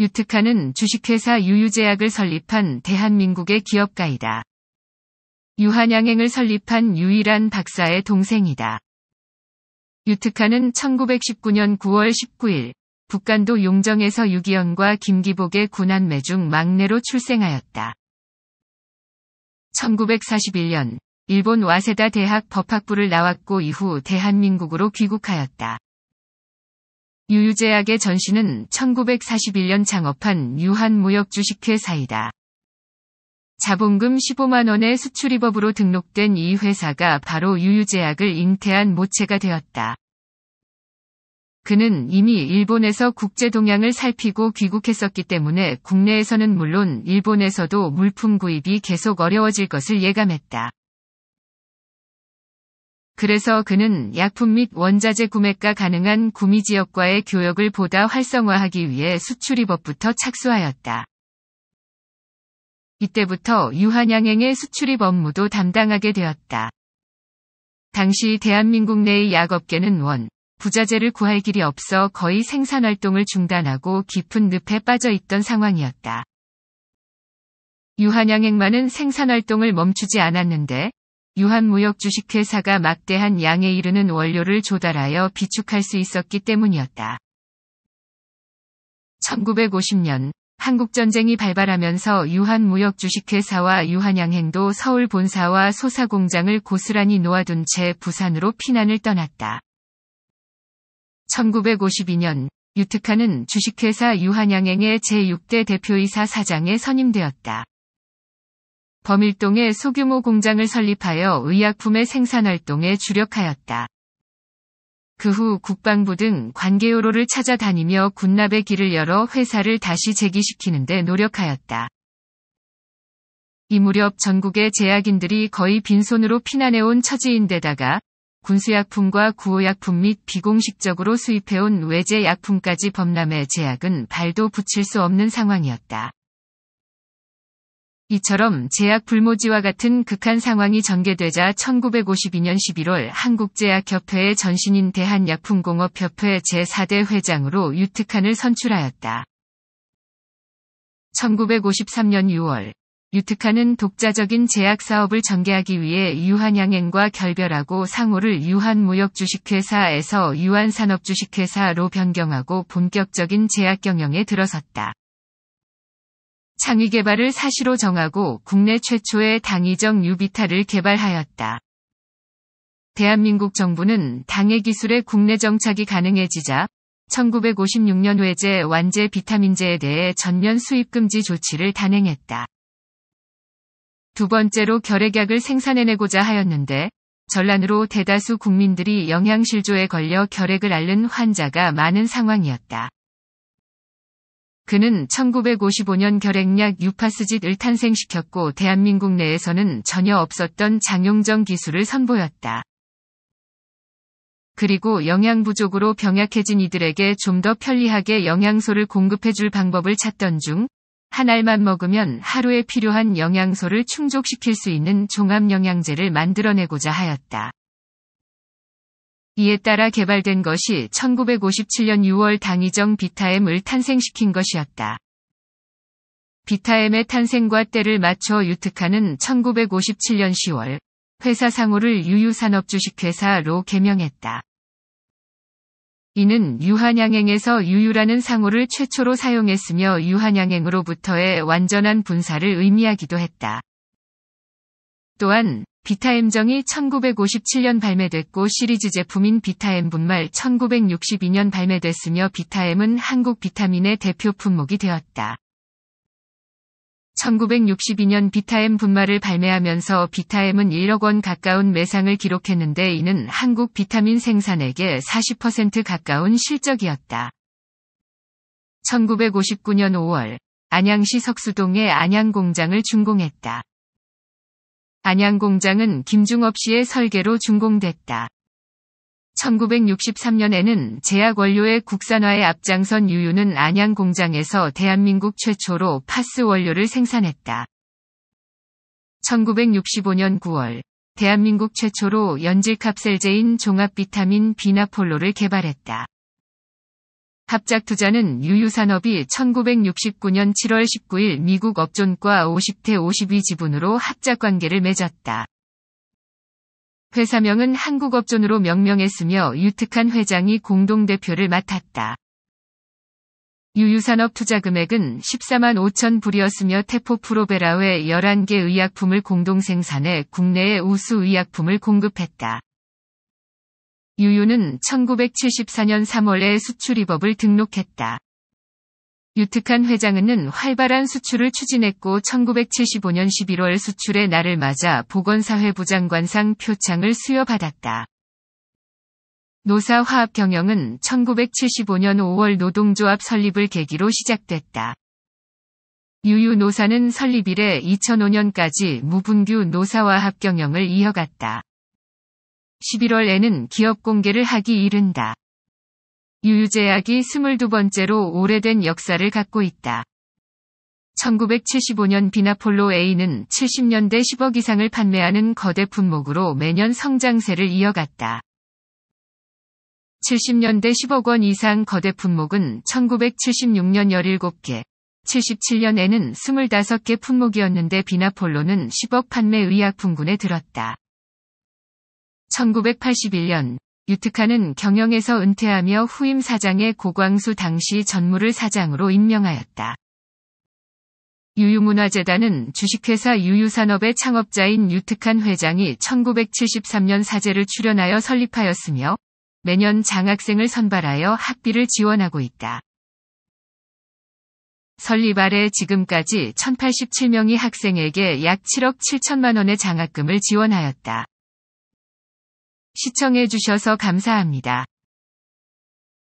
유특하는 주식회사 유유제약을 설립한 대한민국의 기업가이다. 유한양행을 설립한 유일한 박사의 동생이다. 유특하는 1919년 9월 19일 북간도 용정에서 유기현과 김기복의 군한매 중 막내로 출생하였다. 1941년 일본 와세다 대학 법학부를 나왔고 이후 대한민국으로 귀국하였다. 유유제약의 전신은 1941년 창업한 유한무역주식회 사이다. 자본금 15만원의 수출입업으로 등록된 이 회사가 바로 유유제약을 잉태한 모체가 되었다. 그는 이미 일본에서 국제동향을 살피고 귀국했었기 때문에 국내에서는 물론 일본에서도 물품 구입이 계속 어려워질 것을 예감했다. 그래서 그는 약품 및 원자재 구매가 가능한 구미 지역과의 교역을 보다 활성화하기 위해 수출입업부터 착수하였다. 이때부터 유한양행의 수출입 업무도 담당하게 되었다. 당시 대한민국 내의 약업계는 원, 부자재를 구할 길이 없어 거의 생산활동을 중단하고 깊은 늪에 빠져 있던 상황이었다. 유한양행만은 생산활동을 멈추지 않았는데 유한무역 주식 회사가 막대한 양에 이르는 원료를 조달하여 비축할 수 있었기 때문이었다. 1950년 한국전쟁이 발발하면서 유한무역 주식회사와 유한양행도 서울 본사와 소사공장을 고스란히 놓아둔 채 부산으로 피난을 떠났다. 1952년 유특하는 주식회사 유한양행의 제6대 대표이사 사장에 선임되었다. 범일동에 소규모 공장을 설립하여 의약품의 생산 활동에 주력하였다. 그 후 국방부 등 관계요로를 찾아다니며 군납의 길을 열어 회사를 다시 재기시키는 데 노력하였다. 이 무렵 전국의 제약인들이 거의 빈손으로 피난해온 처지인데다가 군수약품과 구호약품 및 비공식적으로 수입해온 외제약품까지 범람해 제약은 발도 붙일 수 없는 상황이었다. 이처럼 제약 불모지와 같은 극한 상황이 전개되자 1952년 11월 한국제약협회의 전신인 대한약품공업협회 제4대 회장으로 유특한을 선출하였다. 1953년 6월 유특한은 독자적인 제약 사업을 전개하기 위해 유한양행과 결별하고 상호를 유한무역주식회사에서 유한산업주식회사로 변경하고 본격적인 제약 경영에 들어섰다. 창의 개발을 사시로 정하고 국내 최초의 당위적 유비타를 개발하였다. 대한민국 정부는 당의 기술의 국내 정착이 가능해지자 1956년 외제 완제 비타민제에 대해 전면 수입 금지 조치를 단행했다. 두 번째로 결핵약을 생산해내고자 하였는데 전란으로 대다수 국민들이 영양실조에 걸려 결핵을 앓는 환자가 많은 상황이었다. 그는 1955년 결핵약 유파스짓을 탄생시켰고 대한민국 내에서는 전혀 없었던 장용정 기술을 선보였다. 그리고 영양 부족으로 병약해진 이들에게 좀 더 편리하게 영양소를 공급해줄 방법을 찾던 중, 한 알만 먹으면 하루에 필요한 영양소를 충족시킬 수 있는 종합영양제를 만들어내고자 하였다. 이에 따라 개발된 것이 1957년 6월 당의정 비타엠을 탄생시킨 것이었다. 비타엠의 탄생과 때를 맞춰 유특하는 1957년 10월 회사 상호를 유유산업주식회사로 개명했다. 이는 유한양행에서 유유라는 상호를 최초로 사용했으며 유한양행으로부터의 완전한 분사를 의미하기도 했다. 또한 비타엠정이 1957년 발매됐고 시리즈 제품인 비타엠 분말 1962년 발매됐으며 비타엠은 한국 비타민의 대표 품목이 되었다. 1962년 비타엠 분말을 발매하면서 비타엠은 1억 원 가까운 매상을 기록했는데 이는 한국 비타민 생산액의 40% 가까운 실적이었다. 1959년 5월 안양시 석수동의 안양공장을 준공했다. 안양공장은 김중업 씨의 설계로 준공됐다. 1963년에는 제약원료의 국산화에 앞장선 유유는 안양공장에서 대한민국 최초로 파스 원료를 생산했다. 1965년 9월, 대한민국 최초로 연질 캡셀제인 종합 비타민 비나폴로를 개발했다. 합작투자는 유유산업이 1969년 7월 19일 미국 업존과 50대 52 지분으로 합작관계를 맺었다. 회사명은 한국업존으로 명명했으며 유특한 회장이 공동대표를 맡았다. 유유산업 투자 금액은 14만 5천 불이었으며 테포 프로베라 외 11개 의약품을 공동 생산해 국내에 우수 의약품을 공급했다. 유유는 1974년 3월에 수출입업을 등록했다. 유특한 회장은 활발한 수출을 추진했고 1975년 11월 수출의 날을 맞아 보건사회부 장관상 표창을 수여받았다. 노사화합경영은 1975년 5월 노동조합 설립을 계기로 시작됐다. 유유 노사는 설립 이래 2005년까지 무분규 노사화합경영을 이어갔다. 11월에는 기업 공개를 하기 이른다. 유유제약이 22번째로 오래된 역사를 갖고 있다. 1975년 비나폴로 A는 70년대 10억 이상을 판매하는 거대 품목으로 매년 성장세를 이어갔다. 70년대 10억 원 이상 거대 품목은 1976년 17개, 77년에는 25개 품목이었는데 비나폴로는 10억 판매 의약품군에 들었다. 1981년 유특하는 경영에서 은퇴하며 후임 사장의 고광수 당시 전무를 사장으로 임명하였다. 유유문화재단은 주식회사 유유산업의 창업자인 유특한 회장이 1973년 사제를 출연하여 설립하였으며 매년 장학생을 선발하여 학비를 지원하고 있다. 설립 아래 지금까지 1 0 8 7명이 학생에게 약 7억 7천만 원의 장학금을 지원하였다. 시청해주셔서 감사합니다.